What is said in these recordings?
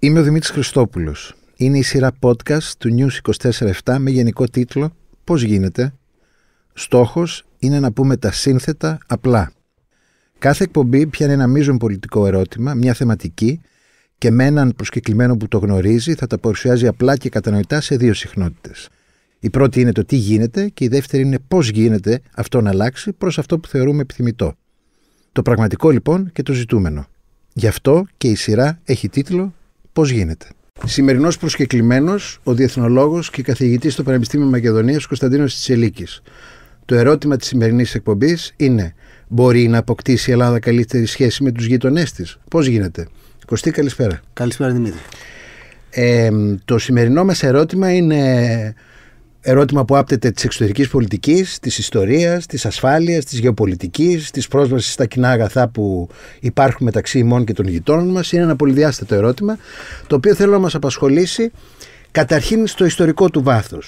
Είμαι ο Δημήτρης Χριστόπουλος. Είναι η σειρά podcast του News 247 με γενικό τίτλο «Πώς γίνεται». Στόχος είναι να πούμε τα σύνθετα απλά. Κάθε εκπομπή πιάνει ένα μείζον πολιτικό ερώτημα, μια θεματική και με έναν προσκεκλημένο που το γνωρίζει θα τα παρουσιάζει απλά και κατανοητά σε δύο συχνότητες. Η πρώτη είναι το τι γίνεται και η δεύτερη είναι πώς γίνεται αυτό να αλλάξει προς αυτό που θεωρούμε επιθυμητό. Το πραγματικό λοιπόν και το ζητούμενο. Γι' αυτό και η σειρά έχει τίτλο Πώς γίνεται. Σημερινός προσκεκλημένος ο διεθνολόγος και καθηγητής στο Πανεπιστήμιο Μακεδονίας Κωνσταντίνος Τσελίκη. Το ερώτημα της σημερινής εκπομπής είναι: Μπορεί να αποκτήσει η Ελλάδα καλύτερη σχέση με τους γείτονέ της, Πώς γίνεται. Κωστή, καλησπέρα. Καλησπέρα, Δημήτρη. Ε, το σημερινό μας ερώτημα είναι ερώτημα που άπτεται της εξωτερικής πολιτικής, της ιστορίας, της ασφάλειας, της γεωπολιτικής, της πρόσβασης στα κοινά αγαθά που υπάρχουν μεταξύ ημών και των γειτόνων μας. Είναι ένα πολυδιάστατο ερώτημα, το οποίο θέλω να μας απασχολήσει καταρχήν στο ιστορικό του βάθος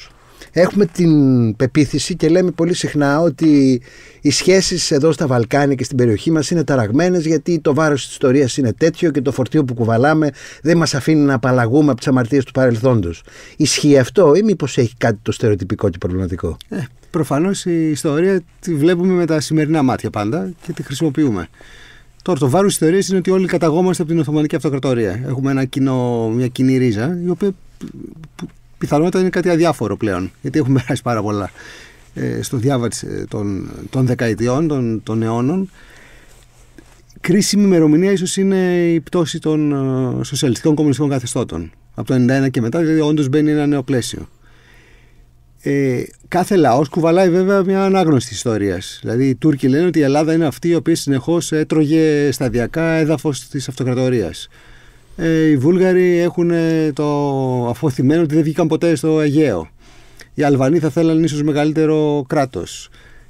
έχουμε την πεποίθηση και λέμε πολύ συχνά ότι οι σχέσεις εδώ στα Βαλκάνια και στην περιοχή μας είναι ταραγμένες γιατί το βάρος της ιστορίας είναι τέτοιο και το φορτίο που κουβαλάμε δεν μας αφήνει να απαλλαγούμε από τις αμαρτίες του παρελθόντος. Ισχύει αυτό ή μήπως έχει κάτι το στερεοτυπικό και προβληματικό. Ε, προφανώς η ιστορία τη βλέπουμε με τα σημερινά μάτια πάντα και τη χρησιμοποιούμε. Τώρα, το βάρος της ιστορίας είναι ότι όλοι καταγόμαστε από την Οθωμανική Αυτοκρατορία. Έχουμε ένα κοινό, μια κοινή ρίζα, η οποία Πιθανότητα είναι κάτι αδιάφορο πλέον, γιατί έχουμε περάσει πάρα πολλά ε, στο διάβατο ε, των, των δεκαετιών, των, των αιώνων. Κρίσιμη ημερομηνία ίσως είναι η πτώση των ε, σοσιαλιστικών κομμουνιστικών καθεστώτων. Από το 1991 και μετά, δηλαδή όντως μπαίνει ένα νέο πλαίσιο. Ε, κάθε λαός κουβαλάει βέβαια μια ανάγνωση της ιστορίας. Δηλαδή οι Τούρκοι λένε ότι η Ελλάδα είναι αυτή η οποία συνεχώς έτρωγε σταδιακά έδαφος της αυτοκρατορίας ε, οι Βούλγαροι έχουν το αφόθημένο ότι δεν βγήκαν ποτέ στο Αιγαίο. Οι Αλβανοί θα θέλανε ίσως μεγαλύτερο κράτος.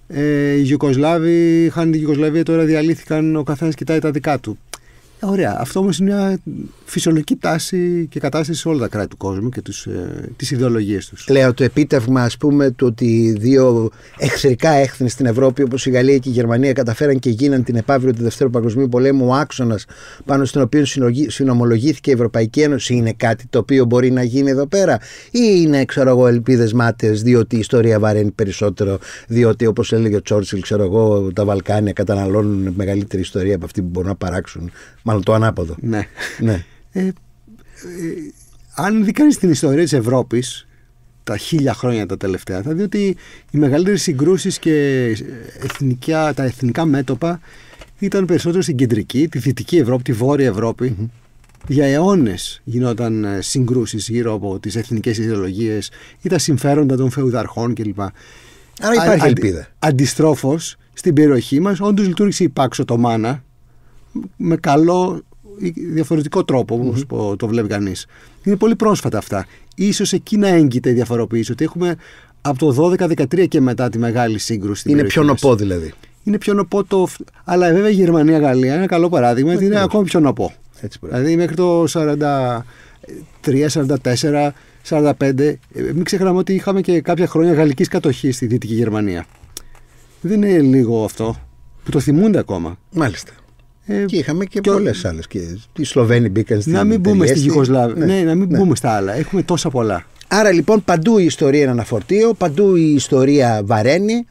Ε, οι Γιουκοσλάβοι, είχαν την Γιουκοσλαβία, τώρα διαλύθηκαν, ο καθένας κοιτάει τα δικά του. Ωραία. Αυτό όμως είναι μια φυσιολογική τάση και κατάσταση σε όλα τα κράτη του κόσμου και τι ε, τις ιδεολογίες τους. Λέω το επίτευγμα ας πούμε του ότι δύο εχθρικά έθνη στην Ευρώπη όπως η Γαλλία και η Γερμανία καταφέραν και γίναν την επάβριο του Δευτέρου Παγκοσμίου Πολέμου ο άξονας πάνω στον οποίο συνομολογήθηκε η Ευρωπαϊκή Ένωση είναι κάτι το οποίο μπορεί να γίνει εδώ πέρα ή είναι ξέρω εγώ ελπίδες μάταιες διότι η ιστορία βαραίνει περισσότερο διότι όπως έλεγε ο Τσόρτσιλ ξέρω εγώ τα Βαλκάνια καταναλώνουν μεγαλύτερη ιστορία από αυτή που μπορούν να παράξουν Μάλλον το ανάποδο. Ναι. ναι. Ε, ε αν δει κανείς την ιστορία της Ευρώπης τα χίλια χρόνια τα τελευταία, θα δει ότι οι μεγαλύτερες συγκρούσεις και εθνικιά, τα εθνικά μέτωπα ήταν περισσότερο στην κεντρική, τη δυτική Ευρώπη, τη βόρεια Για αιώνες γινόταν ε, συγκρούσεις γύρω από τις εθνικές ιδεολογίες ή τα συμφέροντα των φεουδαρχών κλπ. Άρα υπάρχει Α, ελπίδα. Αντιστρόφως, στην περιοχή μας, όντως λειτουργήσε η Πάξο το Μάνα, με καλό ή διαφορετικό τρόπο, mm-hmm. όπως το βλέπει κανείς. Είναι πολύ πρόσφατα αυτά. Ίσως εκεί να έγκυται η διαφοροποίηση, ότι το 12-13 και μετά τη μεγάλη σύγκρουση. Είναι πιο νοπό δηλαδή. Είναι πιο νοπό το. Αλλά βέβαια η Γερμανία-Γαλλία είναι ένα καλό παράδειγμα, γιατί είναι ακόμη πιο νοπό. Έτσι δηλαδή μέχρι το 43-44. 45, ε, μην ξεχνάμε ότι είχαμε και κάποια χρόνια γαλλικής κατοχής στη Δυτική Γερμανία. Δεν είναι λίγο αυτό που το θυμούνται ακόμα. Μάλιστα. Ε, και είχαμε και, και πολλές άλλες. Και οι Σλοβαίνοι μπήκαν στην Να μην μπούμε στη Γιουγκοσλάβη. Ναι, ναι, να μην ναι. μπούμε στα άλλα. Έχουμε τόσα πολλά. Άρα λοιπόν παντού η ιστορία είναι ένα φορτίο, παντού η ιστορία βαραίνει.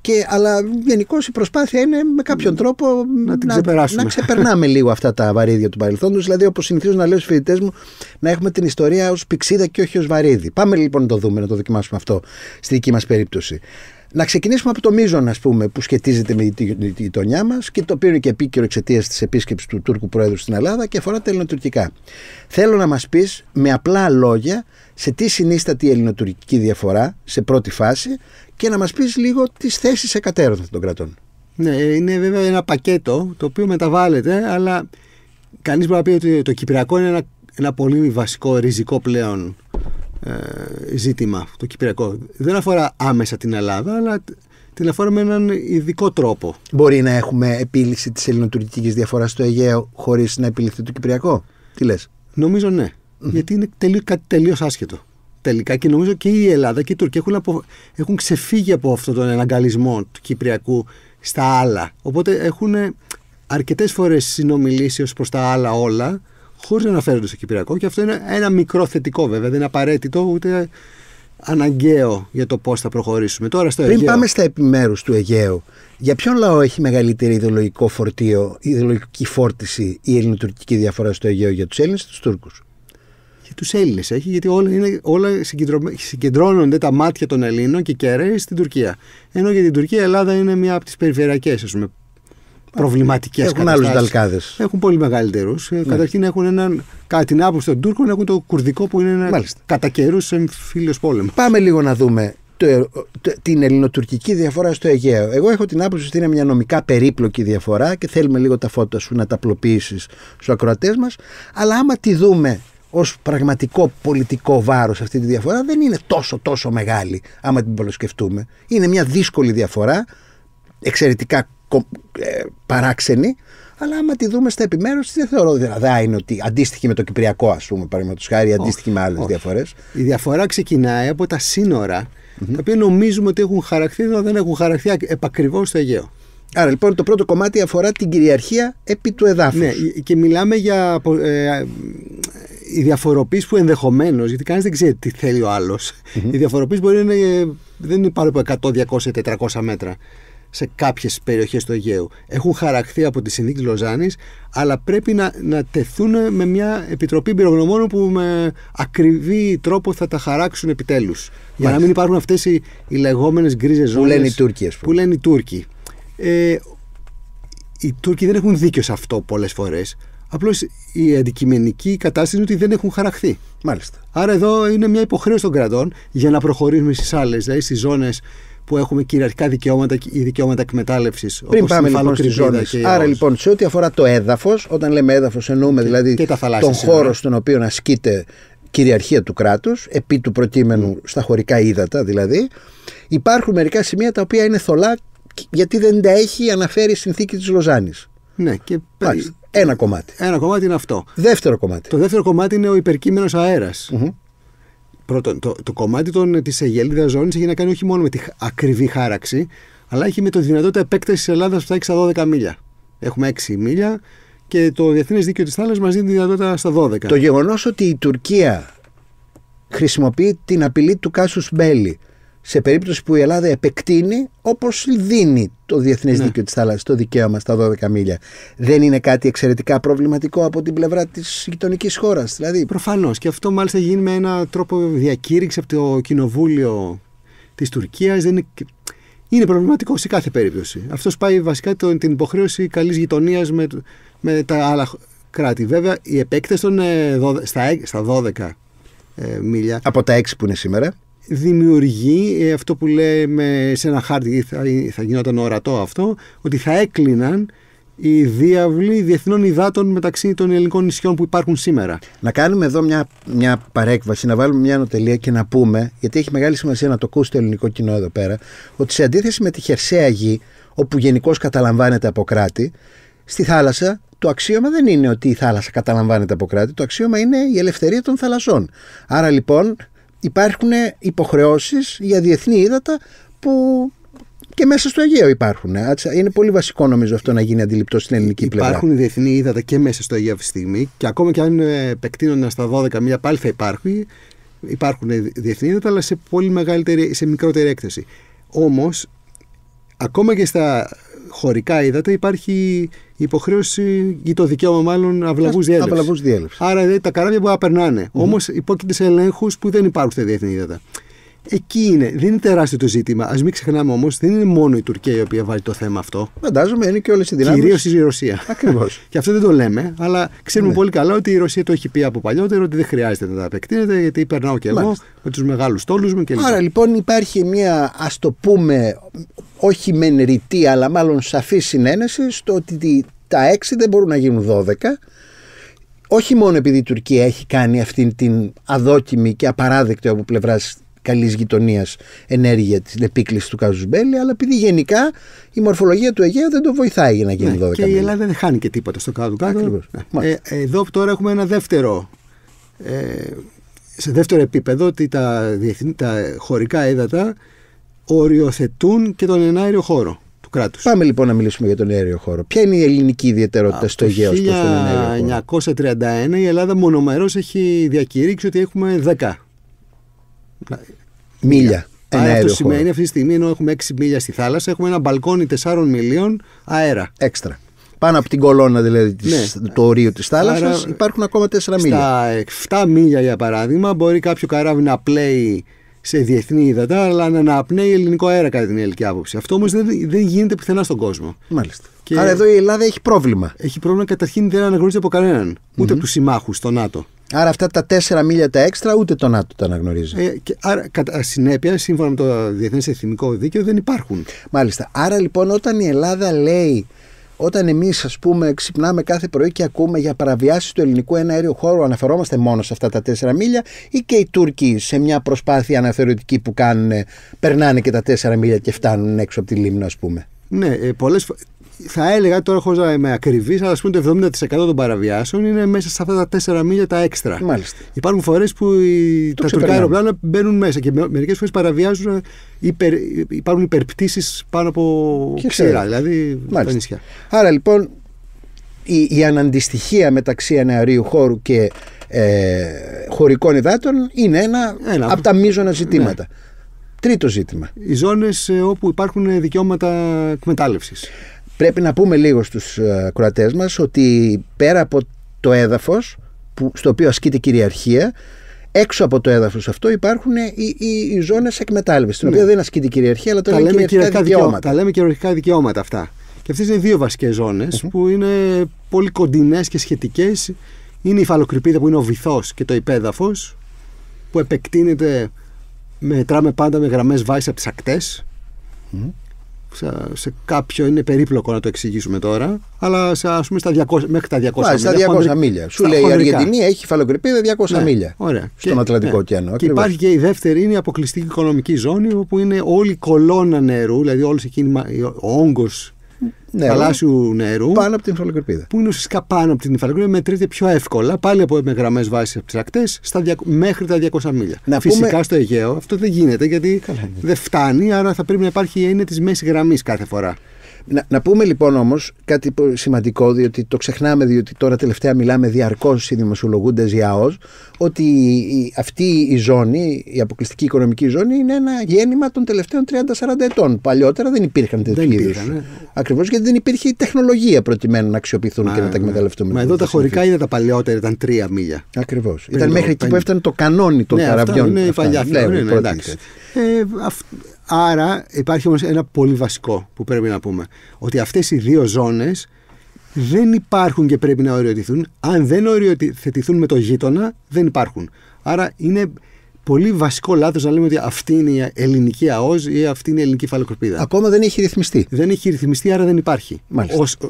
Και, αλλά γενικώ η προσπάθεια είναι με κάποιον τρόπο να, την να, να ξεπερνάμε λίγο αυτά τα βαρύδια του παρελθόντος. Δηλαδή, όπως συνηθίζω να λέω στους φοιτητές μου, να έχουμε την ιστορία ως πηξίδα και όχι ως βαρύδι. Πάμε λοιπόν να το δούμε, να το δοκιμάσουμε αυτό στη δική μας περίπτωση. Να ξεκινήσουμε από το μείζον ας πούμε, που σχετίζεται με τη γειτονιά μας και το πήρε και επίκαιρο εξαιτίας της επίσκεψης του Τούρκου Πρόεδρου στην Ελλάδα και αφορά τα ελληνοτουρκικά. Θέλω να μας πεις με απλά λόγια σε τι συνίσταται η ελληνοτουρκική διαφορά σε πρώτη φάση και να μας πεις λίγο τις θέσεις εκατέρωθεν των κρατών. Ναι, είναι βέβαια ένα πακέτο το οποίο μεταβάλλεται, αλλά κανείς μπορεί να πει ότι το Κυπριακό είναι ένα, ένα πολύ βασικό ριζικό πλέον ε, ζήτημα, το κυπριακό. Δεν αφορά άμεσα την Ελλάδα, αλλά την αφορά με έναν ειδικό τρόπο. Μπορεί να έχουμε επίλυση της ελληνοτουρκικής διαφοράς στο Αιγαίο χωρίς να επιληθεί το κυπριακό. Τι λες. Νομίζω ναι. Γιατί είναι τελείω, κάτι τελείως άσχετο. Τελικά και νομίζω και η Ελλάδα και η Τουρκία έχουν, απο... έχουν ξεφύγει από αυτόν τον εναγκαλισμό του Κυπριακού στα άλλα. Οπότε έχουν αρκετές φορές συνομιλήσει ως προς τα άλλα όλα χωρίς να αναφέρονται στο Κυπριακό. Και αυτό είναι ένα μικρό θετικό βέβαια. Δεν είναι απαραίτητο ούτε αναγκαίο για το πώς θα προχωρήσουμε. Τώρα στο Πριν Αιγαίο. πάμε στα επιμέρους του Αιγαίου, για ποιον λαό έχει μεγαλύτερη ιδεολογικό φορτίο, ιδεολογική φόρτιση η ελληνοτουρκική διαφορά στο Αιγαίο για τους Έλληνες ή τους Τούρκους. Για τους Έλληνες έχει, γιατί όλα, είναι, όλα συγκεντρώνονται τα μάτια των Ελλήνων και κεραίοι στην Τουρκία. Ενώ για την Τουρκία η Ελλάδα είναι μια από τις περιφερειακές, ας πούμε, προβληματικές Έχουν άλλους δαλκάδε. Έχουν πολύ μεγαλύτερους. Ε, ναι. Καταρχήν έχουν έναν, κατά την άποψη των Τούρκων, έχουν το κουρδικό που είναι ένα κατά καιρούς εμφύλιος πόλεμο. Πάμε λίγο να δούμε το, την ελληνοτουρκική διαφορά στο Αιγαίο. Εγώ έχω την άποψη ότι είναι μια νομικά περίπλοκη διαφορά και θέλουμε λίγο τα φώτα σου να τα απλοποιήσεις στους ακροατές μας. Αλλά άμα τη δούμε ως πραγματικό πολιτικό βάρος αυτή τη διαφορά δεν είναι τόσο τόσο μεγάλη άμα την πολλοσκεφτούμε. Είναι μια δύσκολη διαφορά, εξαιρετικά ε, παράξενη, αλλά άμα τη δούμε στα επιμέρους, δεν θεωρώ δηλαδή ότι αντίστοιχη με το Κυπριακό, ας πούμε, παραδείγματος χάρη, αντίστοιχη όχι, με άλλες διαφορές. Η διαφορά ξεκινάει από τα σύνορα, mm-hmm. τα οποία νομίζουμε ότι έχουν χαραχθεί, αλλά δεν έχουν χαραχθεί επακριβώς στο Αιγαίο. Άρα λοιπόν το πρώτο κομμάτι αφορά την κυριαρχία επί του εδάφους. Ναι, και μιλάμε για ε, η διαφοροποίηση που ενδεχομένως, γιατί κανείς δεν ξέρει τι θέλει ο άλλος. mm mm-hmm. η διαφοροποίηση μπορεί να είναι, ε, δεν είναι πάνω από 100, 200, 400 μέτρα σε κάποιες περιοχές του Αιγαίου. Έχουν χαραχθεί από τη της Λοζάνης, αλλά πρέπει να, να τεθούν με μια επιτροπή πυρογνωμών που με ακριβή τρόπο θα τα χαράξουν επιτέλους. Για να μην υπάρχουν αυτές οι, οι λεγόμενες γκρίζες ζώνε. Που λένε οι Τούρκοι, Που λένε οι Τούρκοι. Ε, οι Τούρκοι δεν έχουν δίκιο σε αυτό πολλές φορές. Απλώς η αντικειμενική κατάσταση είναι ότι δεν έχουν χαραχθεί. Μάλιστα. Άρα εδώ είναι μια υποχρέωση των κρατών για να προχωρήσουμε στις άλλες, δηλαδή στις ζώνες που έχουμε κυριαρχικά δικαιώματα ή δικαιώματα εκμετάλλευσης. Πριν πάμε λοιπόν στι ζώνε. Άρα λοιπόν, σε ό,τι αφορά το έδαφος, όταν λέμε έδαφος, εννοούμε δηλαδή τον χώρο στον οποίο ασκείται κυριαρχία του κράτους, επί του mm. στα χωρικά ύδατα δηλαδή, υπάρχουν μερικά σημεία τα οποία είναι θολά γιατί δεν τα έχει αναφέρει η συνθήκη της Λοζάνης. Ναι, και Μάλιστα. ένα κομμάτι. Ένα κομμάτι είναι αυτό. Δεύτερο κομμάτι. Το δεύτερο κομμάτι είναι ο υπερκειμενο αέρας. Πρώτον, το, το κομμάτι τη της ζώνη ζώνης έχει να κάνει όχι μόνο με την ακριβή χάραξη, αλλά έχει με τη δυνατότητα επέκτασης της Ελλάδας που έχει στα 12 μίλια. Έχουμε 6 μίλια και το Διεθνές Δίκαιο της Θάλασσας μας δίνει τη δυνατότητα στα 12. Το γεγονός ότι η Τουρκία χρησιμοποιεί την απειλή του Κάσους Μπέλη σε περίπτωση που η Ελλάδα επεκτείνει όπως δίνει το διεθνές ναι. δίκαιο της θάλασσας, το δικαίωμα στα 12 μίλια. Δεν είναι κάτι εξαιρετικά προβληματικό από την πλευρά της γειτονικής χώρας. Δηλαδή... Προφανώς. Και αυτό μάλιστα γίνει με ένα τρόπο διακήρυξη από το κοινοβούλιο της Τουρκίας. είναι... είναι προβληματικό σε κάθε περίπτωση. Αυτός πάει βασικά το, την υποχρέωση καλής γειτονίας με, με τα άλλα κράτη. Βέβαια, η επέκταση ε, στα, 12 ε- ε, μίλια. Από τα 6 που είναι σήμερα δημιουργεί ε, αυτό που λέμε σε ένα χάρτη, θα, θα γινόταν ορατό αυτό, ότι θα έκλειναν οι διάβλοι διεθνών υδάτων μεταξύ των ελληνικών νησιών που υπάρχουν σήμερα. Να κάνουμε εδώ μια, μια παρέκβαση, να βάλουμε μια ανατελεία και να πούμε, γιατί έχει μεγάλη σημασία να το ακούσει το ελληνικό κοινό εδώ πέρα, ότι σε αντίθεση με τη χερσαία γη, όπου γενικώς καταλαμβάνεται από κράτη, στη θάλασσα το αξίωμα δεν είναι ότι η θάλασσα καταλαμβάνεται από κράτη, το αξίωμα είναι η ελευθερία των θαλασσών. Άρα λοιπόν υπάρχουν υποχρεώσεις για διεθνή ύδατα που και μέσα στο Αιγαίο υπάρχουν. Είναι πολύ βασικό νομίζω αυτό να γίνει αντιληπτό στην ελληνική πλευρά. Υπάρχουν διεθνή ύδατα και μέσα στο Αιγαίο αυτή τη στιγμή και ακόμα και αν ε, επεκτείνονταν στα 12 μία πάλι θα υπάρχει. Υπάρχουν διεθνή ύδατα αλλά σε πολύ μεγαλύτερη, σε μικρότερη έκταση. Όμως, ακόμα και στα χωρικά είδατε, υπάρχει υποχρέωση ή το δικαίωμα μάλλον αυλαβούς διέλευση. Άρα δηλαδή, τα καράβια μπορεί να περνάνε. Mm-hmm. Όμως υπόκειται σε ελέγχους που δεν υπάρχουν στα διεθνή ύδατα. Εκεί είναι. Δεν είναι τεράστιο το ζήτημα. Ας μην ξεχνάμε όμως, δεν είναι μόνο η Τουρκία η οποία βάλει το θέμα αυτό. Φαντάζομαι είναι και όλες οι δυνάμεις. Κυρίως η Ρωσία. Ακριβώς. και αυτό δεν το λέμε, αλλά ξέρουμε ναι. πολύ καλά ότι η Ρωσία το έχει πει από παλιότερο ότι δεν χρειάζεται να τα απεκτείνεται γιατί περνάω και εγώ με τους μεγάλους τόλου μου κλπ. Άρα λοιπόν υπάρχει μια ας το πούμε όχι μεν ρητή αλλά μάλλον σαφή συνένεση στο ότι τα 6 δεν μπορούν να γίνουν 12 όχι μόνο επειδή η Τουρκία έχει κάνει αυτή την αδόκιμη και απαράδεκτη από πλευράς καλής γειτονίας ενέργεια της επίκλησης του Κάζους Μπέλη, αλλά επειδή γενικά η μορφολογία του Αιγαίου δεν το βοηθάει για να γίνει ναι, 12 Και η Ελλάδα δεν χάνει και τίποτα στο κάτω κάτω. Ε, ε, εδώ τώρα έχουμε ένα δεύτερο. Ε, σε δεύτερο επίπεδο ότι τα, διεθνή, τα χωρικά έδατα οριοθετούν και τον ενάεριο χώρο του κράτους. Πάμε λοιπόν να μιλήσουμε για τον ενάεριο χώρο. Ποια είναι η ελληνική ιδιαιτερότητα στο Αιγαίο προς τον ενάεριο χώρο. 1931 η Ελλάδα μονομερός έχει διακηρύξει ότι έχουμε 10 Μίλια. Άρα αυτό σημαίνει αυτή τη στιγμή ενώ έχουμε 6 μίλια στη θάλασσα, έχουμε ένα μπαλκόνι 4 μιλίων αέρα. Έξτρα. Πάνω από την κολόνα δηλαδή της, ναι. το ορίο της θάλασσας υπάρχουν ακόμα 4 μίλια. Στα 7 μίλια για παράδειγμα μπορεί κάποιο καράβι να πλέει σε διεθνή ύδατα, αλλά να αναπνέει ελληνικό αέρα κατά την ελληνική άποψη. Αυτό όμως δεν, δεν γίνεται πουθενά στον κόσμο. Μάλιστα. Και Άρα εδώ η Ελλάδα έχει πρόβλημα. Έχει πρόβλημα καταρχήν δεν αναγνωρίζεται από Ούτε από τους συμμάχους στο ΝΑΤΟ. Άρα αυτά τα τέσσερα μίλια τα έξτρα ούτε το ΝΑΤΟ τα αναγνωρίζει. Ε, και άρα κατά συνέπεια, σύμφωνα με το Διεθνές Εθνικό Δίκαιο, δεν υπάρχουν. Μάλιστα. Άρα λοιπόν όταν η Ελλάδα λέει όταν εμείς, ας πούμε, ξυπνάμε κάθε πρωί και ακούμε για παραβιάσεις του ελληνικού ένα αέριο χώρου, αναφερόμαστε μόνο σε αυτά τα τέσσερα μίλια, ή και οι Τούρκοι σε μια προσπάθεια αναθεωρητική που κάνουν, περνάνε και τα τέσσερα μίλια και φτάνουν έξω από τη λίμνη, ας πούμε. Ναι, ε, πολλές, θα έλεγα τώρα χωρίς να είμαι ακριβής, αλλά ας πούμε το 70% των παραβιάσεων είναι μέσα σε αυτά τα τέσσερα μίλια τα έξτρα. Μάλιστα. Υπάρχουν φορές που τα τουρκικά αεροπλάνα μπαίνουν μέσα και μερικές φορές παραβιάζουν, υπερ, υπάρχουν υπερπτήσεις πάνω από και ξέρα, δηλαδή Μάλιστα. τα νησιά. Άρα λοιπόν η, η αναντιστοιχία μεταξύ αναερίου χώρου και ε, χωρικών υδάτων είναι ένα, ένα από τα μείζωνα ζητήματα. Ναι. Τρίτο ζήτημα. Οι ζώνες ε, όπου υπάρχουν δικαιώματα εκμετάλλευσης πρέπει να πούμε λίγο στους ε, κροατές μας ότι πέρα από το έδαφος που, στο οποίο ασκείται κυριαρχία έξω από το έδαφος αυτό υπάρχουν οι, οι, οι ζώνες εκμετάλλευσης, στην ναι. οποία δεν ασκείται κυριαρχία, αλλά τώρα τα λέμε κυριαρχικά δικαιώματα. Τα λέμε κυριαρχικά δικαιώματα αυτά. Και αυτές είναι δύο βασικές που είναι πολύ κοντινές και σχετικές. Είναι η φαλοκρηπίδα που είναι ο βυθός και το υπέδαφος που επεκτείνεται, μετράμε πάντα με γραμμές βάσης από τις ακτές σε κάποιο είναι περίπλοκο να το εξηγήσουμε τώρα, αλλά σε, ας πούμε 200, μέχρι τα 200 Βάζει, μίλια. Στα 200 μίλια. Σου λέει η Αργεντινή έχει φαλοκρηπίδα 200 ναι, μίλια. Ωραία. Στον και, Ατλαντικό ναι. ωκεανό. Και υπάρχει και η δεύτερη, είναι η αποκλειστική οικονομική ζώνη, όπου είναι όλη η κολόνα νερού, δηλαδή όλος ο όγκος νερού, νερού. Πάνω από την υφαλοκρηπίδα. Που είναι ουσιαστικά πάνω από την υφαλοκρηπίδα, μετρείται πιο εύκολα πάλι από με γραμμές βάσης από τις ακτές μέχρι τα 200 μίλια. Να Φυσικά στο Αιγαίο αυτό δεν γίνεται γιατί Καλά. δεν φτάνει, άρα θα πρέπει να υπάρχει η έννοια της μέσης γραμμής κάθε φορά. Να, να πούμε λοιπόν όμως κάτι σημαντικό, διότι το ξεχνάμε, διότι τώρα τελευταία μιλάμε διαρκώς οι δημοσιολογούντες για ΟΣ, ότι αυτή η ζώνη, η αποκλειστική οικονομική ζώνη, είναι ένα γέννημα των τελευταίων 30-40 ετών. Παλιότερα δεν υπήρχαν τέτοιου είδου. Ακριβώς γιατί δεν υπήρχε η τεχνολογία προκειμένου να αξιοποιηθούν Μα, και να τα εκμεταλλευτούμε. Μα εδώ τα χωρικά είναι τα παλαιότερα ήταν τρία μίλια. Ακριβώς. Ήταν μέχρι εκεί που έφτανε το κανόνι των ναι, καραβιών. Είναι ναι, ναι, ναι, Άρα υπάρχει όμως ένα πολύ βασικό που πρέπει να πούμε. Ότι αυτές οι δύο ζώνες δεν υπάρχουν και πρέπει να οριοτηθούν. Αν δεν οριοθετηθούν με το γείτονα, δεν υπάρχουν. Άρα είναι πολύ βασικό λάθος να λέμε ότι αυτή είναι η ελληνική ΑΟΣ ή αυτή είναι η ελληνική φαλοκοπίδα. φαλοκροπιδα ακομα δεν έχει ρυθμιστεί. Δεν έχει ρυθμιστεί, άρα δεν υπάρχει.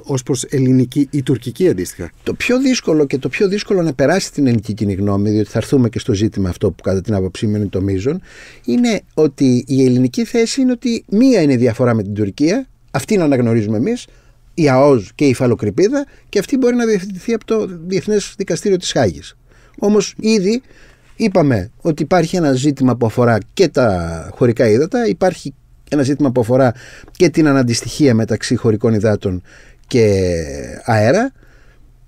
Ω προς ελληνική ή τουρκική αντίστοιχα. Το πιο δύσκολο και το πιο δύσκολο να περάσει την ελληνική κοινή γνώμη, διότι θα έρθουμε και στο ζήτημα αυτό που κατά την άποψή μου είναι το μείζον, είναι ότι η ελληνική θέση είναι ότι μία είναι η διαφορά με την Τουρκία, αυτή να αναγνωρίζουμε εμείς, η ΑΟΣ και η φαλοκρηπίδα, και αυτή μπορεί να διευθυνθεί από το Διεθνές Δικαστήριο της Χάγης. Όμως ήδη Είπαμε ότι υπάρχει ένα ζήτημα που αφορά και τα χωρικά ύδατα, υπάρχει ένα ζήτημα που αφορά και την αναντιστοιχία μεταξύ χωρικών υδάτων και αέρα.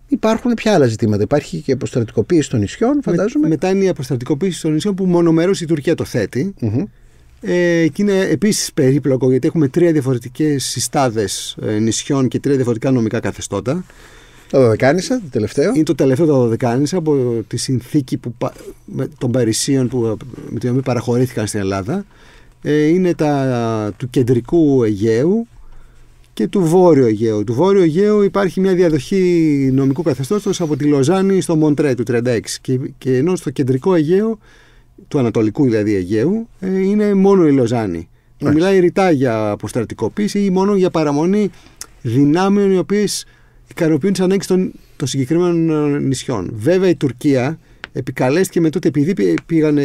Υπάρχουν πια άλλα ζητήματα. Υπάρχει και αποστρατικοποίηση των νησιών, φαντάζομαι. μετά είναι η αποστρατικοποίηση των νησιών που μονομερό η Τουρκία το θέτει. Ε, και είναι επίσης περίπλοκο γιατί έχουμε τρία διαφορετικές συστάδες ε, νησιών και τρία διαφορετικά νομικά καθεστώτα. Το Δωδεκάνησα, το τελευταίο. Είναι το τελευταίο το Δωδεκάνησα από τη συνθήκη που, με, των Παρισίων που, με την οποία παραχωρήθηκαν στην Ελλάδα. Ε, είναι τα, του κεντρικού Αιγαίου και του βόρειου Αιγαίου. Του βόρειου Αιγαίου υπάρχει μια διαδοχή νομικού καθεστώτος από τη Λοζάνη στο Μοντρέ του 36 και, και ενώ στο κεντρικό Αιγαίο, του Ανατολικού δηλαδή Αιγαίου, ε, είναι μόνο η Λοζάνη. μιλάει ρητά για αποστρατικοποίηση ή μόνο για παραμονή δυνάμεων οι οποίες ικανοποιούν τις ανάγκες των, των συγκεκριμένων ε, νησιών. Βέβαια η Τουρκία επικαλέστηκε με τότε επειδή πήγανε,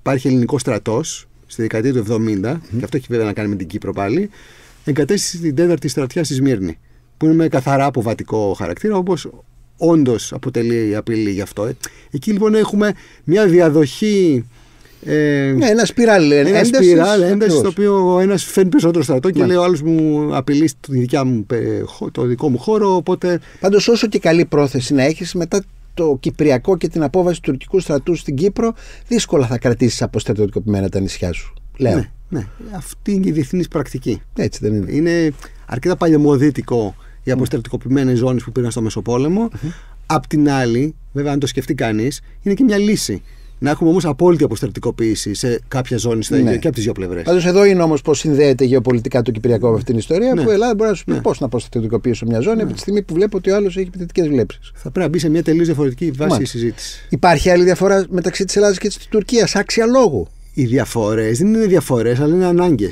υπάρχει ελληνικός στρατός στη δεκαετία του 70, και αυτό έχει βέβαια να κάνει με την Κύπρο πάλι, εγκατέστησε την τέταρτη στρατιά στη Σμύρνη. Που είναι με καθαρά αποβατικό χαρακτήρα, όπως όντως αποτελεί η απειλή γι' αυτό. Ε, εκεί λοιπόν έχουμε μια διαδοχή ε, ναι, ένα σπιράλ Ένα έντασης το οποίο ένας φέρνει περισσότερο στρατό και ναι. λέει ο άλλος μου απειλείς το, μου, το δικό μου χώρο. Οπότε... Πάντως, όσο και καλή πρόθεση να έχεις, μετά το Κυπριακό και την απόβαση του τουρκικού στρατού στην Κύπρο, δύσκολα θα κρατήσεις αποστρατιωτικοποιημένα τα νησιά σου. Λέω. Ναι, ναι. Αυτή είναι η διεθνής πρακτική. Έτσι δεν είναι. Είναι αρκετά παλαιομοδίτικο οι αποστρατικοποιημένε ζώνες που πήραν στο Μεσοπόλεμο. Απ' την άλλη, βέβαια, αν το σκεφτεί κανείς, είναι και μια λύση να έχουμε όμως απόλυτη αποστρατικοποίηση σε κάποια ζώνη στα ναι. και από τις δύο πλευρές. Πάντως εδώ είναι όμως πώς συνδέεται γεωπολιτικά το Κυπριακό με αυτήν την ιστορία ναι. που η Ελλάδα μπορεί να σου πει ναι. πώς να αποστρατικοποιήσω μια ζώνη ναι. από τη ναι. στιγμή που βλέπω ότι ο άλλος έχει επιθετικές βλέψεις. Θα πρέπει να μπει σε μια τελείως διαφορετική βάση συζήτηση. Υπάρχει άλλη διαφορά μεταξύ της Ελλάδας και της Τουρκίας, άξια λόγου. Οι διαφορές δεν είναι διαφορές, αλλά είναι ανάγκες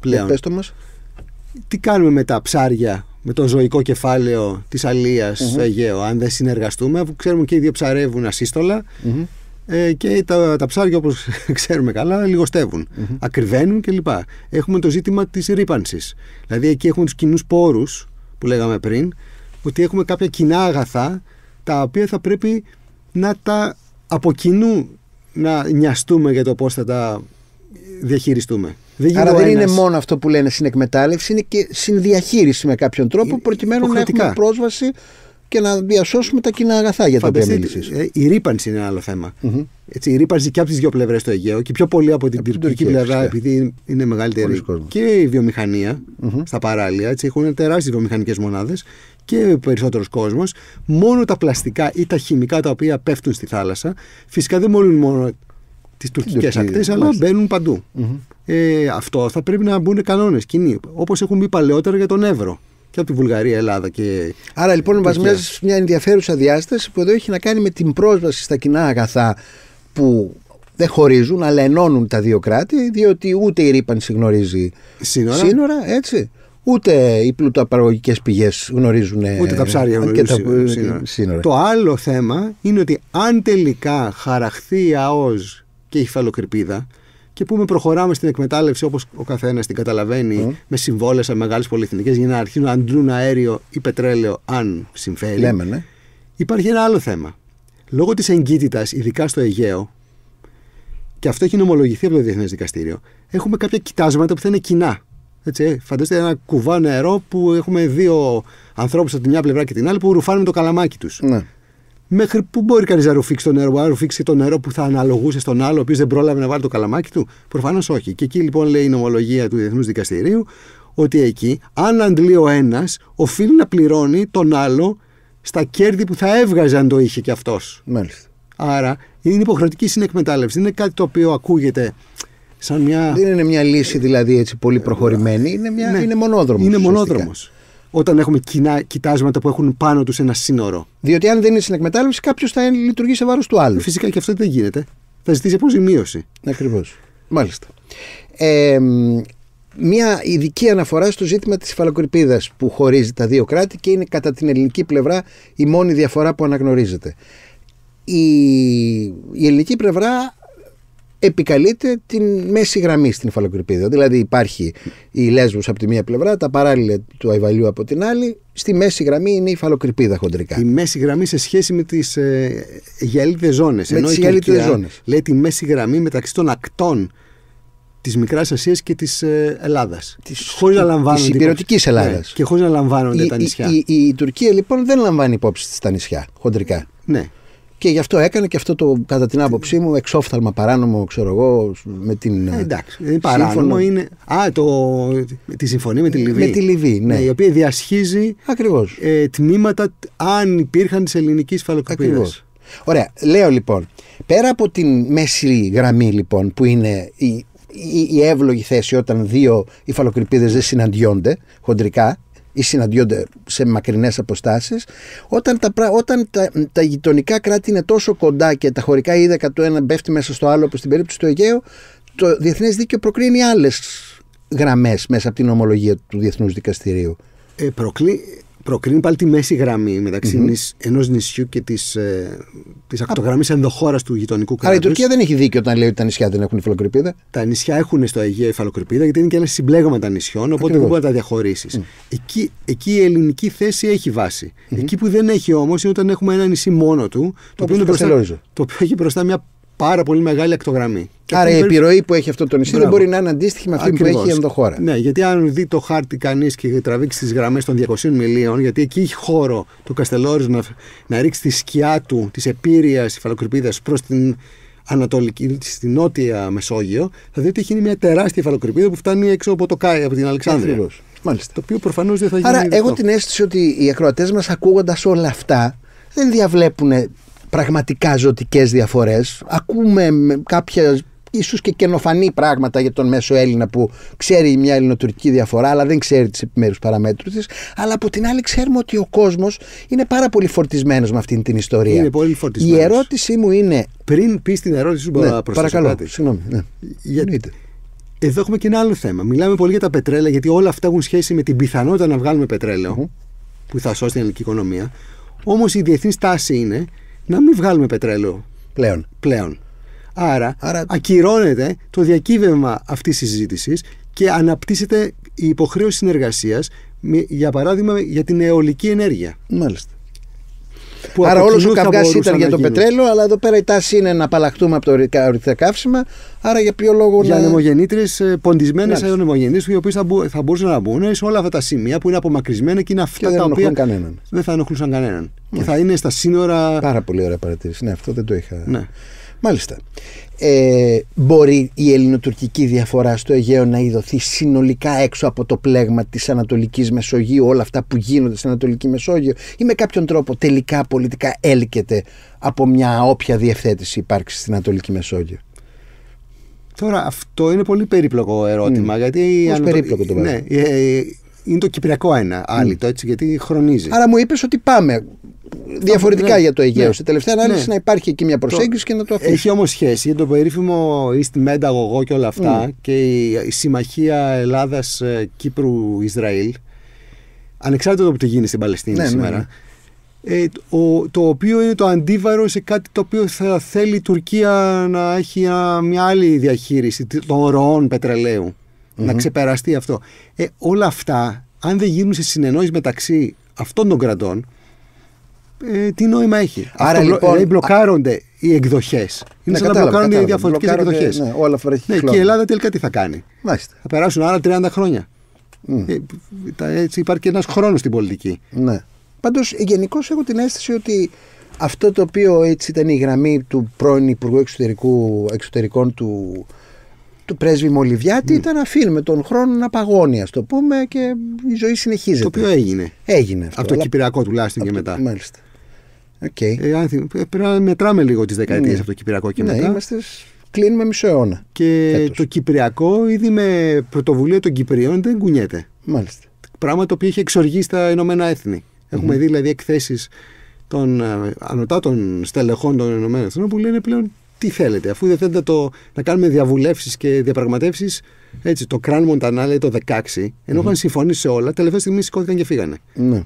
πλέον. το Τι κάνουμε με τα ψάρια με το ζωικό κεφάλαιο της αλια mm στο Αιγαίο, αν δεν συνεργαστούμε, αφού ξέρουμε και οι δύο ψαρεύουν ασύστολα, ε, και τα, τα ψάρια, όπως ξέρουμε καλά, λιγοστεύουν. Mm-hmm. Ακριβένουν κλπ. Έχουμε το ζήτημα της ρήπανσης. Δηλαδή, εκεί έχουμε τους κοινούς πόρους που λέγαμε πριν, ότι έχουμε κάποια κοινά αγαθά τα οποία θα πρέπει να τα από κοινού να νοιαστούμε για το πώς θα τα διαχειριστούμε. Δεν Άρα δεν είναι μόνο αυτό που λένε συνεκμετάλλευση, είναι και συνδιαχείριση με κάποιον τρόπο προκειμένου να έχουμε πρόσβαση και να διασώσουμε τα κοινά αγαθά για τα οποία ε, η ρήπανση είναι ένα άλλο θέμα. Mm-hmm. Έτσι, η ρήπανση και από τις δύο πλευρές του Αιγαίου και πιο πολύ από την τουρκική πλευρά, επειδή είναι μεγαλύτερη. Και η βιομηχανια mm στα παράλια έτσι, έχουν τεράστιες βιομηχανικές μονάδες και περισσότερος κόσμος. Μόνο τα πλαστικά ή τα χημικά τα οποία πέφτουν στη θάλασσα, φυσικά δεν μολύνουν μόνο τις τουρκικέ ακτές, αλλά μπαίνουν Ε, αυτό θα πρέπει να μπουν κανόνες κοινοί, όπως έχουν μπει παλαιότερα για τον Εύρο και από τη Βουλγαρία, Ελλάδα. Και... Άρα λοιπόν μας μοιάζει μια ενδιαφέρουσα διάσταση που εδώ έχει να κάνει με την πρόσβαση στα κοινά αγαθά που δεν χωρίζουν, αλλά ενώνουν τα δύο κράτη, διότι ούτε η ρήπανση γνωρίζει σύνορα, έτσι. Ούτε οι πλουτοαπαραγωγικές πηγές γνωρίζουν. Ε, ούτε τα ψάρια Και τα... σύνορα. Το άλλο θέμα είναι ότι αν τελικά χαραχθεί η ΑΟΣ και η φαλοκρηπίδα, και πούμε προχωράμε στην εκμετάλλευση όπως ο καθένας την καταλαβαίνει, με συμβόλε σε μεγάλες πολυεθνικές για να αρχίσουν να αντλούν αέριο ή πετρέλαιο, αν συμφέρει. Λέμε, ναι. Υπάρχει ένα άλλο θέμα. Λόγω της εγκύτητας, ειδικά στο Αιγαίο, και αυτό έχει νομολογηθεί από το Διεθνές Δικαστήριο, έχουμε κάποια κοιτάσματα που θα είναι κοινά. Έτσι, ε, φανταστείτε ένα κουβά νερό που έχουμε δύο ανθρώπους από τη μια πλευρά και την άλλη που ρουφάνε το καλαμάκι τους. Ναι μέχρι που μπορεί κανείς να ρουφήξει το νερό. Μπορεί να το νερό που θα αναλογούσε στον άλλο, ο οποίος δεν πρόλαβε να βάλει το καλαμάκι του. Προφανώς όχι. Και εκεί λοιπόν λέει η νομολογία του Διεθνούς Δικαστηρίου ότι εκεί, αν αντλεί ο ένας, οφείλει να πληρώνει τον άλλο στα κέρδη που θα έβγαζε αν το είχε και αυτός. Μάλιστα. Άρα είναι υποχρεωτική συνεκμετάλλευση. Είναι κάτι το οποίο ακούγεται σαν μια. Δεν είναι μια λύση δηλαδή έτσι πολύ προχωρημένη. Είναι, μια... Ναι. είναι μονόδρομος. Είναι μονόδρομος όταν έχουμε κοινά κοιτάσματα που έχουν πάνω τους ένα σύνορο. Διότι αν δεν είναι εκμετάλλευση, κάποιος θα λειτουργεί σε βάρος του άλλου. Φυσικά και αυτό δεν γίνεται. Θα ζητήσει αποζημίωση. Ακριβώς. Μάλιστα. μια ειδική αναφορά στο ζήτημα της υφαλοκρηπίδα που χωρίζει τα δύο κράτη και είναι κατά την ελληνική πλευρά η μόνη διαφορά που αναγνωρίζεται. Η, η ελληνική πλευρά επικαλείται την μέση γραμμή στην υφαλοκρηπίδα. Δηλαδή υπάρχει η Λέσβος από τη μία πλευρά, τα παράλληλα του Αϊβαλιού από την άλλη. Στη μέση γραμμή είναι η υφαλοκρηπίδα χοντρικά. Η μέση γραμμή σε σχέση με τις ε, γυαλίδες ζώνες. Με Ενώ τις η ζώνες. λέει τη μέση γραμμή μεταξύ των ακτών της Μικράς Ασίας και της ε, Ελλάδας. Της υπηρετικής Ελλάδας. Ναι, και χωρίς να λαμβάνονται τα νησιά. Η, η, Τουρκία λοιπόν δεν λαμβάνει υπόψη της τα νησιά χοντρικά. Ναι. Και γι' αυτό έκανε και αυτό το, κατά την άποψή μου, εξόφθαλμα παράνομο, ξέρω εγώ, με την. Ε, ε, εντάξει. Ε, παράνομο σύμφωνο... είναι. Α, το, τη συμφωνία με τη Λιβύη. Με τη Λιβύη, ναι. ναι η οποία διασχίζει Ακριβώς. Ε, τμήματα, αν υπήρχαν της ελληνικής φαλοκοπία. Ακριβώς. Ωραία. Λέω λοιπόν, πέρα από την μέση γραμμή λοιπόν, που είναι η, η, εύλογη θέση όταν δύο υφαλοκρηπίδε δεν συναντιόνται χοντρικά, ή συναντιόνται σε μακρινές αποστάσεις όταν, τα, όταν τα, τα γειτονικά κράτη είναι τόσο κοντά και τα χωρικά είδα το ένα πέφτει μέσα στο άλλο όπως στην περίπτωση του Αιγαίου το διεθνές δίκαιο προκρίνει άλλες γραμμές μέσα από την ομολογία του Διεθνούς Δικαστηρίου. Ε, προκλεί, προκρίνει πάλι τη μέση γραμμή μεταξύ mm-hmm. ενός νησιού και της ε, ακτογραμμή ενδοχώρας του γειτονικού κράτου. Αλλά η Τουρκία δεν έχει δίκιο όταν λέει ότι τα νησιά δεν έχουν υφαλοκρηπίδα. Τα νησιά έχουν στο Αιγαίο υφαλοκρηπίδα γιατί είναι και ένα συμπλέγμα τα νησιών, οπότε δεν μπορείς να τα διαχωρίσεις. Mm. Εκεί, εκεί η ελληνική θέση έχει βάση. Mm-hmm. Εκεί που δεν έχει όμως είναι όταν έχουμε ένα νησί μόνο του, το, το οποίο, είναι μπροστά, το οποίο έχει μπροστά μια πάρα πολύ μεγάλη ακτογραμμή. Άρα η επιρροή που έχει αυτό το νησί δεν μπορεί να είναι αντίστοιχη με αυτή που έχει η ενδοχώρα. Ναι, γιατί αν δει το χάρτη κανείς και τραβήξει τις γραμμές των 200 μιλίων, γιατί εκεί έχει χώρο το Καστελόρι να, να ρίξει τη σκιά του της επίρρεια υφαλοκρηπίδα προς την ανατολική, στη νότια Μεσόγειο, θα δείτε ότι έχει μια τεράστια υφαλοκρηπίδα που φτάνει έξω από το Κάι, από την Αλεξάνδρεια. Μάλιστα. Το οποίο προφανώς δεν θα γίνει. Άρα, έχω την αίσθηση ότι οι ακροατές μας ακούγοντας όλα αυτά δεν διαβλέπουν πραγματικά ζωτικές διαφορές. Ακούμε κάποια ίσως και καινοφανή πράγματα για τον μέσο Έλληνα που ξέρει μια ελληνοτουρκική διαφορά αλλά δεν ξέρει τις επιμέρους παραμέτρους της αλλά από την άλλη ξέρουμε ότι ο κόσμος είναι πάρα πολύ φορτισμένος με αυτήν την ιστορία. Είναι πολύ φορτισμένος. Η ερώτησή μου είναι... Πριν πεις την ερώτηση σου ναι, να παρακαλώ, κάτι. Συγγνώμη, ναι. Για... Εδώ έχουμε και ένα άλλο θέμα. Μιλάμε πολύ για τα πετρέλαια γιατί όλα αυτά έχουν σχέση με την πιθανότητα να βγάλουμε πετρέλαιο, mm-hmm. που θα σώσει την ελληνική οικονομία. Όμως η διεθνής τάση είναι να μην βγάλουμε πετρέλαιο. Πλέον. Πλέον. Άρα, Άρα... ακυρώνεται το διακύβευμα αυτής της συζήτησης και αναπτύσσεται η υποχρέωση συνεργασίας, για παράδειγμα, για την αιωλική ενέργεια. Μάλιστα. Που Άρα όλος ο καυγά ήταν για το πετρέλαιο, αλλά εδώ πέρα η τάση είναι να απαλλαχτούμε από το ορυκτά καύσιμα. Άρα για ποιο λόγο. Για να... Ε, ποντισμένες ανεμογεννήτριες, οι οποίες θα, μπορούσαν να μπουν σε όλα αυτά τα σημεία που είναι απομακρυσμένα και είναι αυτά και τα οποία. Κανέναν. Δεν θα ενοχλούσαν κανέναν. Και θα είναι στα σύνορα. Πάρα πολύ ωραία παρατήρηση. Ναι, αυτό δεν το είχα. Ναι. Μάλιστα ε, μπορεί η ελληνοτουρκική διαφορά στο Αιγαίο να ειδωθεί συνολικά έξω από το πλέγμα της Ανατολικής Μεσογείου, όλα αυτά που γίνονται στην Ανατολική Μεσόγειο ή με κάποιον τρόπο τελικά πολιτικά έλκεται από μια όποια διευθέτηση υπάρξει στην Ανατολική Μεσόγειο. Τώρα αυτό είναι πολύ περίπλοκο ερώτημα. Γιατί η περίπλοκο το ναι, είναι το κυπριακό ένα άλυτο, mm. έτσι, γιατί χρονίζει. Άρα μου είπες ότι πάμε διαφορετικά ναι, για το Αιγαίο. Ναι, τελευταία ανάλυση ναι. να υπάρχει εκεί μια προσέγγιση το... και να το αφήσουμε. Έχει όμως σχέση για το περίφημο East Med αγωγό και όλα αυτά mm. και η συμμαχία Ελλάδα-Κύπρου-Ισραήλ. Ε, Ανεξάρτητα από το τι γίνει στην Παλαιστίνη ναι, ναι, σήμερα. Ναι. Ε, το, το οποίο είναι το αντίβαρο σε κάτι το οποίο θα θέλει η Τουρκία να έχει μια άλλη διαχείριση των ροών πετρελαίου να ξεπεραστεί αυτό. Ε, όλα αυτά, αν δεν γίνουν σε συνεννόηση μεταξύ αυτών των κρατών, ε, τι νόημα έχει. Άρα αυτό, λοιπόν. Δηλαδή μπλοκάρονται οι εκδοχές. Είναι ναι, σαν να μπλοκάρονται οι διαφορετικέ εκδοχές. Ναι, ναι, Και η Ελλάδα τελικά τι θα κάνει. Μάλιστα. Θα περάσουν άλλα 30 χρόνια. Ε, έτσι υπάρχει και ένας χρόνος στην πολιτική. Ναι. Πάντως, γενικώς έχω την αίσθηση ότι αυτό το οποίο έτσι ήταν η γραμμή του πρώην Υπουργού Εξωτερικού, Εξωτερικών του του πρέσβη Μολυβιάτη ναι. ήταν αφήν αφήνουμε τον χρόνο να παγώνει, ας το πούμε, και η ζωή συνεχίζεται. Το οποίο έγινε. Έγινε αυτό. Από το Κυπριακό τουλάχιστον από και μετά. Μάλιστα. Okay. Ε, ε μετράμε λίγο τις δεκαετίες ναι. από το Κυπριακό και ναι, μετά. Είμαστε... Κλείνουμε μισό αιώνα. Και το Κυπριακό ήδη με πρωτοβουλία των Κυπρίων δεν κουνιέται. Μάλιστα. Πράγμα το οποίο είχε εξοργεί στα Ηνωμένα Έχουμε δει δηλαδή εκθέσεις των ε, ανωτάτων στελεχών των Ηνωμένων Εθνών που λένε πλέον τι θέλετε. Αφού δεν θέλετε το, να κάνουμε διαβουλεύσεις και διαπραγματεύσεις, έτσι, το Κράν Μοντανά λέει το 16, ενώ είχαν συμφωνήσει σε όλα, τελευταία στιγμή σηκώθηκαν και φύγανε. Ναι.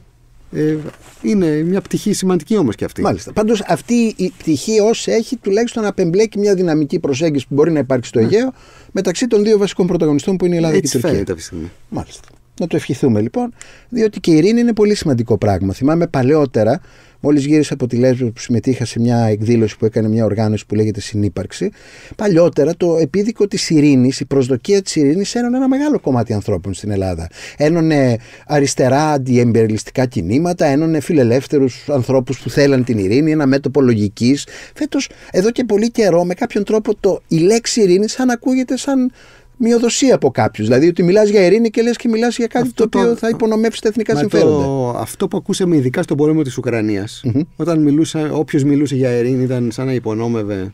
Ε, είναι μια πτυχή σημαντική όμως και αυτή. Μάλιστα. Πάντως αυτή η πτυχή ως έχει τουλάχιστον απεμπλέκει μια δυναμική προσέγγιση που μπορεί να υπάρξει στο ναι. Αιγαίο μεταξύ των δύο βασικών πρωταγωνιστών που είναι η Ελλάδα και η Τουρκία. Φαίνεται αυτή τη Μάλιστα. Να το ευχηθούμε λοιπόν, διότι και η ειρήνη είναι πολύ σημαντικό πράγμα. Θυμάμαι παλαιότερα Μόλις γύρισα από τη Λέσβο που συμμετείχα σε μια εκδήλωση που έκανε μια οργάνωση που λέγεται Συνύπαρξη, παλιότερα το επίδικο της ειρήνης, η προσδοκία της ειρήνης ένωνε ένα μεγάλο κομμάτι ανθρώπων στην Ελλάδα. Ένωνε αριστερά αντιεμπεριλιστικά κινήματα, ένωνε φιλελεύθερους ανθρώπους που θέλαν την ειρήνη, ένα μέτωπο λογικής. Φέτος, εδώ και πολύ καιρό, με κάποιον τρόπο το, η λέξη ειρήνης σαν ακούγεται σαν μειοδοσία από κάποιους. Δηλαδή ότι μιλάς για ειρήνη και λες και μιλάς για κάτι το οποίο θα υπονομεύσει τα εθνικά συμφέροντα. Αυτό που ακούσαμε ειδικά στον πόλεμο της Ουκρανίας, όταν μιλούσα, όποιος μιλούσε για ειρήνη ήταν σαν να υπονόμευε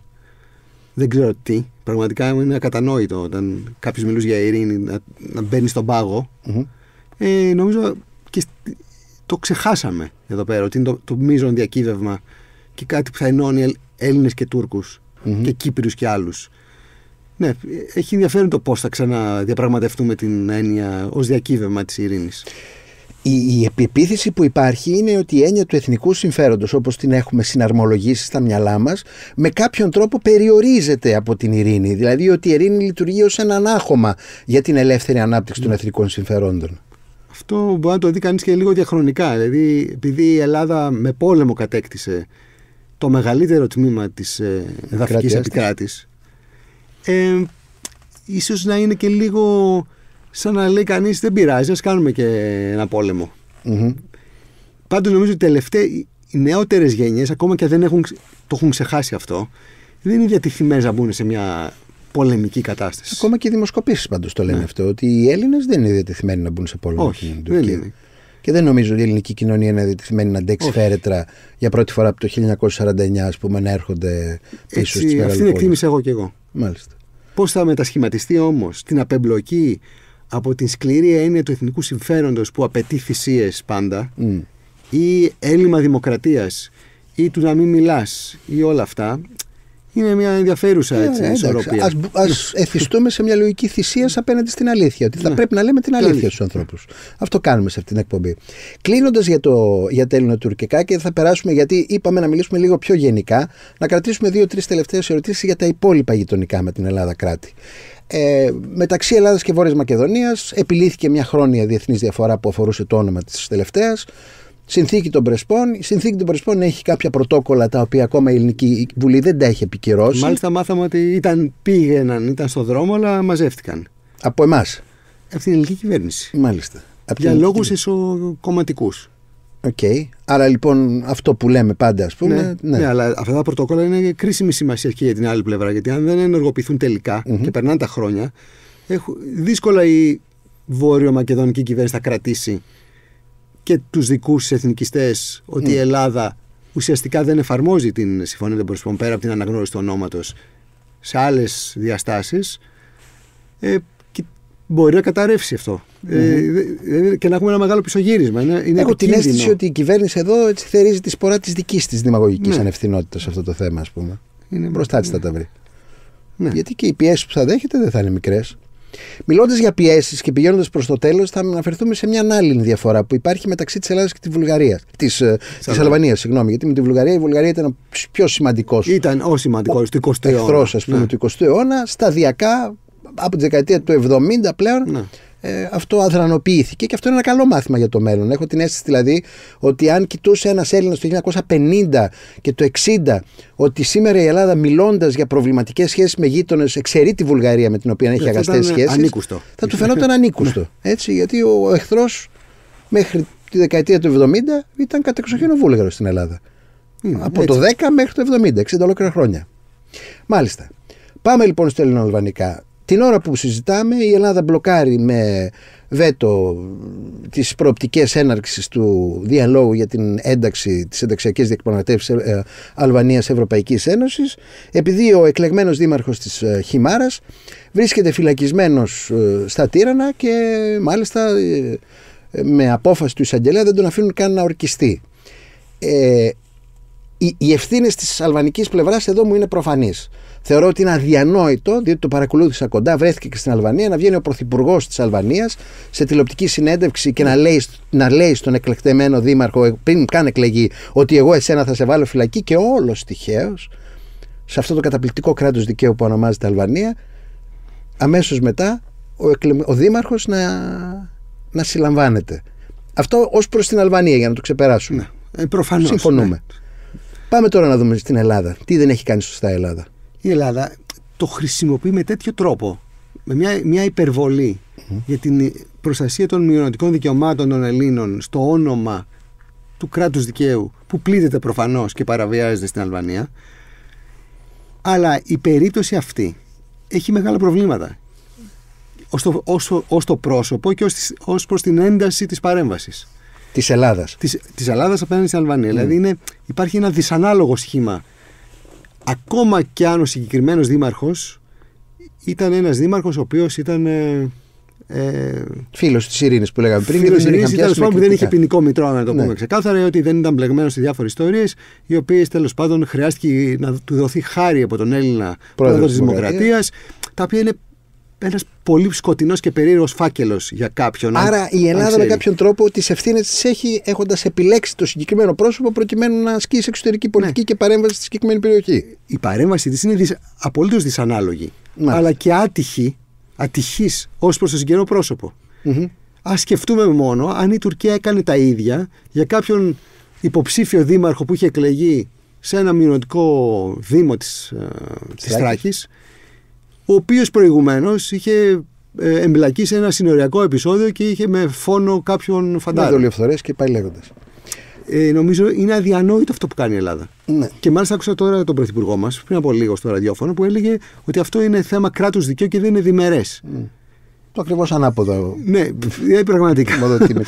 δεν ξέρω τι. Πραγματικά είναι ακατανόητο όταν κάποιος μιλούσε για ειρήνη να, να μπαίνει στον παγο Ε, νομίζω και το ξεχάσαμε εδώ πέρα ότι είναι το, το μείζον διακύβευμα και κάτι που θα ενώνει Έλληνες και Τούρκους mm-hmm. και Κύπριους και άλλους. Ναι, έχει ενδιαφέρον το πώς θα ξαναδιαπραγματευτούμε την έννοια ως διακύβευμα της ειρήνης. Η, η που υπάρχει είναι ότι η έννοια του εθνικού συμφέροντος όπως την έχουμε συναρμολογήσει στα μυαλά μας με κάποιον τρόπο περιορίζεται από την ειρήνη. Δηλαδή ότι η ειρήνη λειτουργεί ως ένα ανάχωμα για την ελεύθερη ανάπτυξη των ναι. εθνικών συμφερόντων. Αυτό μπορεί να το δει κανείς και λίγο διαχρονικά. Δηλαδή επειδή η Ελλάδα με πόλεμο κατέκτησε το μεγαλύτερο τμήμα της ε, εδαφικής Επικράτη ε, ίσως να είναι και λίγο σαν να λέει κανείς δεν πειράζει, ας κάνουμε και ένα πόλεμο. Πάντως νομίζω ότι τελευταία οι νεότερες γενιές, ακόμα και δεν έχουν, το έχουν ξεχάσει αυτό, δεν είναι διατηθειμένες να μπουν σε μια πολεμική κατάσταση. Ακόμα και οι δημοσκοπήσεις πάντως το λένε ναι. αυτό, ότι οι Έλληνες δεν είναι διατεθειμένοι να μπουν σε πόλεμο Όχι, δεν είναι. Και δεν νομίζω ότι η ελληνική κοινωνία είναι διατεθειμένη να αντέξει Όχι. φέρετρα για πρώτη φορά από το 1949, ας πούμε, να έρχονται πίσω στι στην Αυτή την εγώ και εγώ. Μάλιστα. Πώς θα μετασχηματιστεί όμως την απεμπλοκή από την σκληρή έννοια του εθνικού συμφέροντος που απαιτεί θυσίες πάντα ή έλλειμμα δημοκρατίας ή του να μην μιλάς ή όλα αυτά είναι μια ενδιαφέρουσα ε, έτσι, ισορροπία. Ας, ας εθιστούμε σε μια λογική θυσία απέναντι στην αλήθεια. Ότι θα ναι. πρέπει να λέμε την αλήθεια στους στους ανθρώπους. Αυτό κάνουμε σε αυτή την εκπομπή. Κλείνοντας για, το, για τα ελληνοτουρκικά και θα περάσουμε, γιατί είπαμε να μιλήσουμε λίγο πιο γενικά, να κρατήσουμε δύο-τρει τελευταίες ερωτήσεις για τα υπόλοιπα γειτονικά με την Ελλάδα κράτη. Ε, μεταξύ Ελλάδας και Βόρειας Μακεδονίας επιλύθηκε μια χρόνια διεθνής διαφορά που αφορούσε το όνομα της τελευταίας. Συνθήκη των Πρεσπών. Η συνθήκη των Πρεσπών έχει κάποια πρωτόκολλα τα οποία ακόμα η Ελληνική Βουλή δεν τα έχει επικυρώσει. Μάλιστα, μάθαμε ότι ήταν, πήγαιναν, ήταν στο δρόμο, αλλά μαζεύτηκαν. Από εμάς. Από την ελληνική κυβέρνηση. Μάλιστα. Από Για λόγου ισοκομματικούς. Οκ. Okay. Άρα λοιπόν αυτό που λέμε πάντα, ας πούμε. Ναι, ναι. ναι, αλλά αυτά τα πρωτόκολλα είναι κρίσιμη σημασία και για την άλλη πλευρά. Γιατί αν δεν ενεργοποιηθούν τελικά mm-hmm. και περνάνε τα χρόνια, δύσκολα η βόρειο-μακεδονική κυβέρνηση θα κρατήσει και τους δικούς δικούς εθνικιστές ότι η ναι. Ελλάδα ουσιαστικά δεν εφαρμόζει την Συμφωνία των προσωπών πέρα από την αναγνώριση του ονόματος σε άλλες διαστάσεις. ε, μπορεί να καταρρεύσει Ε, και να έχουμε ένα μεγάλο πισωγύρισμα. Είναι, είναι Έχω την αίσθηση ότι η κυβέρνηση εδώ έτσι θερίζει τη σπορά της δικής της δημαγωγικής ναι. σε αυτό το θέμα ας πούμε. Είναι μπροστά της ναι. θα τα βρει. Ναι. Γιατί και οι πιέσεις που θα δέχεται δεν θα είναι μικρές. Μιλώντας για πιέσεις και πηγαίνοντας προς το τέλος, θα αναφερθούμε σε μια άλλη διαφορά που υπάρχει μεταξύ της Ελλάδας και της Βουλγαρίας. Της ε, Αλβανίας, συγγνώμη. Γιατί με τη Βουλγαρία η Βουλγαρία ήταν ο πιο σημαντικός. Ήταν ο σημαντικός του 20ου αιώνα. Εχθρός, ας πούμε, ναι. του 20ου αιώνα. Σταδιακά από τη δεκαετία του 70 πλέον. Ναι. Ε, αυτό αδρανοποιήθηκε και αυτό είναι ένα καλό μάθημα για το μέλλον. Έχω την αίσθηση δηλαδή ότι αν κοιτούσε ένας Έλληνας το 1950 και το 60 ότι σήμερα η Ελλάδα μιλώντας για προβληματικές σχέσεις με γείτονες εξαιρεί τη Βουλγαρία με την οποία έχει ναι, αγαστέ σχέσει. Θα του φαινόταν ανίκουστο. Ναι. έτσι, γιατί ο εχθρός μέχρι τη δεκαετία του 70 ήταν εξοχήν ο Βούλγαρος στην Ελλάδα. Mm, από το 10 μέχρι το 70, 60 ολόκληρα χρόνια. Μάλιστα. Πάμε λοιπόν στο ελληνοαλβανικά. Την ώρα που συζητάμε η Ελλάδα μπλοκάρει με βέτο τις προοπτικές έναρξης του διαλόγου για την ένταξη της ενταξιακής διεκπονατεύσης ε, ε, Αλβανίας Ευρωπαϊκής Ένωσης επειδή ο εκλεγμένος δήμαρχος της ε, Χιμάρας βρίσκεται φυλακισμένος στα Τύρανα και μάλιστα με απόφαση του εισαγγελέα δεν τον αφήνουν καν να ορκιστεί οι, ευθύνε της αλβανικής πλευράς εδώ μου είναι προφανεί. Θεωρώ ότι είναι αδιανόητο, διότι το παρακολούθησα κοντά, βρέθηκε και στην Αλβανία, να βγαίνει ο πρωθυπουργός της Αλβανίας σε τηλεοπτική συνέντευξη και να λέει, να λέει στον εκλεκτεμένο δήμαρχο, ε, πριν καν εκλεγεί, ότι εγώ εσένα θα σε βάλω φυλακή και όλος τυχαίως σε αυτό το καταπληκτικό κράτος δικαίου που ονομάζεται Αλβανία, αμέσως μετά ο, ο δήμαρχος να, να συλλαμβάνεται. Αυτό ως προς την Αλβανία, για να το ξεπεράσουμε. Ναι, ε, Συμφωνούμε. Ναι. Πάμε τώρα να δούμε στην Ελλάδα. Τι δεν έχει κάνει σωστά η Ελλάδα. Η Ελλάδα το χρησιμοποιεί με τέτοιο τρόπο, με μια, μια υπερβολή για την προστασία των μειονοτικών δικαιωμάτων των Ελλήνων στο όνομα του κράτους δικαίου που πλήττεται προφανώς και παραβιάζεται στην Αλβανία. Αλλά η περίπτωση αυτή έχει μεγάλα προβλήματα ως το, το πρόσωπο και ως ως προς την ένταση της παρέμβασης. Της Ελλάδας. Της Ελλάδας απέναντι στην Αλβανία. Mm. Δηλαδή υπάρχει ένα δυσανάλογο σχήμα. Ακόμα και αν ο συγκεκριμένος δήμαρχος ήταν ένας δήμαρχος ο οποίος ήταν. Ε, ε, Φίλος της ειρήνης που λέγαμε πριν. Φίλο τη ειρήνη ήταν δεν είχε ποινικό μητρό, να το ναι. πούμε ξεκάθαρα, ότι δεν ήταν μπλεγμένος σε διάφορες ιστορίες, οι οποίες τέλος πάντων χρειάστηκε να του δοθεί χάρη από τον Έλληνα πρόεδρος τη Δημοκρατία, τα οποία είναι ένας πολύ σκοτεινός και περίεργος φάκελος για κάποιον. Άρα η Ελλάδα με κάποιον τρόπο τις ευθύνες της έχει έχοντας επιλέξει το συγκεκριμένο πρόσωπο προκειμένου να ασκήσει εξωτερική ναι. πολιτική και παρέμβαση στη συγκεκριμένη περιοχή. Η παρέμβαση της είναι απολύτως δυσανάλογη. Ναι. Αλλά και άτυχη, ατυχής ως προς το συγκεκριμένο πρόσωπο. Ας σκεφτούμε μόνο αν η Τουρκία έκανε τα ίδια για κάποιον υποψήφιο δήμαρχο που είχε εκλεγεί σε ένα μειονοτικό δήμο της της ε, ο οποίος προηγουμένως είχε ε, εμπλακεί σε ένα συνοριακό επεισόδιο και είχε με φόνο κάποιον φαντάζομαι. Με δολιοφθορές και πάει λέγοντας. Ε, νομίζω είναι αδιανόητο αυτό που κάνει η Ελλάδα. Ναι. Και μάλιστα άκουσα τώρα τον Πρωθυπουργό μας πριν από λίγο στο ραδιόφωνο που έλεγε ότι αυτό είναι θέμα κράτους δικαίου και δεν είναι διμερές. Mm. Το ακριβώς ανάποδο. Ναι, ε, πραγματικά. Μοδοτή με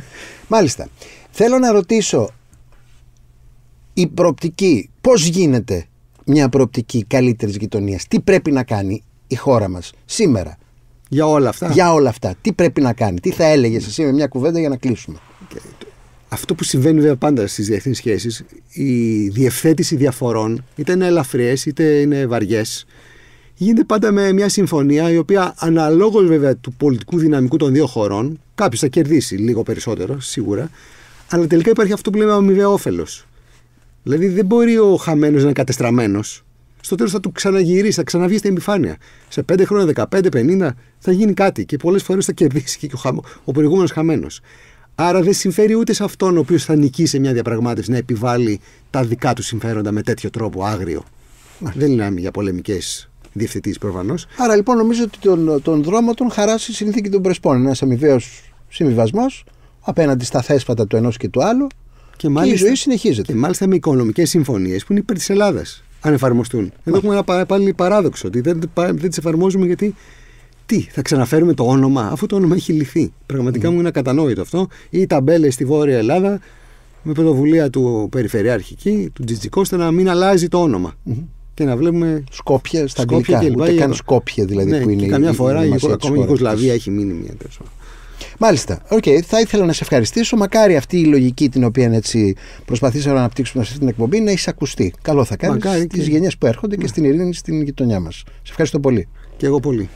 Μάλιστα. Θέλω να ρωτήσω η προοπτική Πώς γίνεται μια προοπτική καλύτερης γειτονίας. Τι πρέπει να κάνει η χώρα μας σήμερα. Για όλα αυτά. Για όλα αυτά. Τι πρέπει να κάνει, τι θα έλεγε εσύ με μια κουβέντα για να κλείσουμε. Αυτό που συμβαίνει βέβαια πάντα στις διεθνείς σχέσεις, η διευθέτηση διαφορών, είτε είναι ελαφριές είτε είναι βαριές, γίνεται πάντα με μια συμφωνία η οποία αναλόγως βέβαια του πολιτικού δυναμικού των δύο χωρών, κάποιος θα κερδίσει λίγο περισσότερο σίγουρα, αλλά τελικά υπάρχει αυτό που λέμε αμοιβαίο όφελος. Δηλαδή δεν μπορεί ο χαμένος να είναι κατεστραμμένος. Στο τέλος θα του ξαναγυρίσει, θα ξαναβγεί στην επιφάνεια. Σε 5 χρόνια, 15, 50 θα γίνει κάτι και πολλές φορές θα κερδίσει και ο, χαμ... ο προηγούμενος χαμένος. Άρα δεν συμφέρει ούτε σε αυτόν ο οποίος θα νικήσει σε μια διαπραγμάτευση να επιβάλλει τα δικά του συμφέροντα με τέτοιο τρόπο άγριο. Δεν είναι για πολεμικές διευθυντή προφανώς. Άρα λοιπόν νομίζω ότι τον, τον δρόμο τον χαράσει η συνθήκη των Πρεσπών. Ένας αμοιβαίος συμβιβασμός απέναντι στα θέσπατα του ενός και του άλλου και, μάλιστα, και η ζωή συνεχίζεται. μάλιστα με οικονομικές συμφωνίες που είναι υπέρ της Ελλάδας, αν εφαρμοστούν. Εδώ έχουμε ένα πάλι παράδοξο ότι δεν, δεν τις εφαρμόζουμε γιατί τι, θα ξαναφέρουμε το όνομα, αφού το όνομα έχει λυθεί. Πραγματικά mm. μου είναι ακατανόητο αυτό. Ή ταμπέλες στη Βόρεια Ελλάδα με πρωτοβουλία του Περιφερειάρχη του Τζιτζικό, ώστε να μην αλλάζει το όνομα. Mm-hmm. Και να βλέπουμε. Σκόπια στα σκόπια Και ούτε καν Σκόπια δηλαδή ναι, που είναι. Και καμιά φορά η, η, έχει μείνει μια τέτοια. Μάλιστα. Οκ, okay. θα ήθελα να σε ευχαριστήσω. Μακάρι αυτή η λογική την οποία έτσι προσπαθήσαμε να αναπτύξουμε σε αυτή την εκπομπή να έχει ακουστεί. Καλό θα κάνεις στις και... γενιές που έρχονται και ναι. στην ειρήνη στην γειτονιά μας. Σε ευχαριστώ πολύ. Και εγώ πολύ.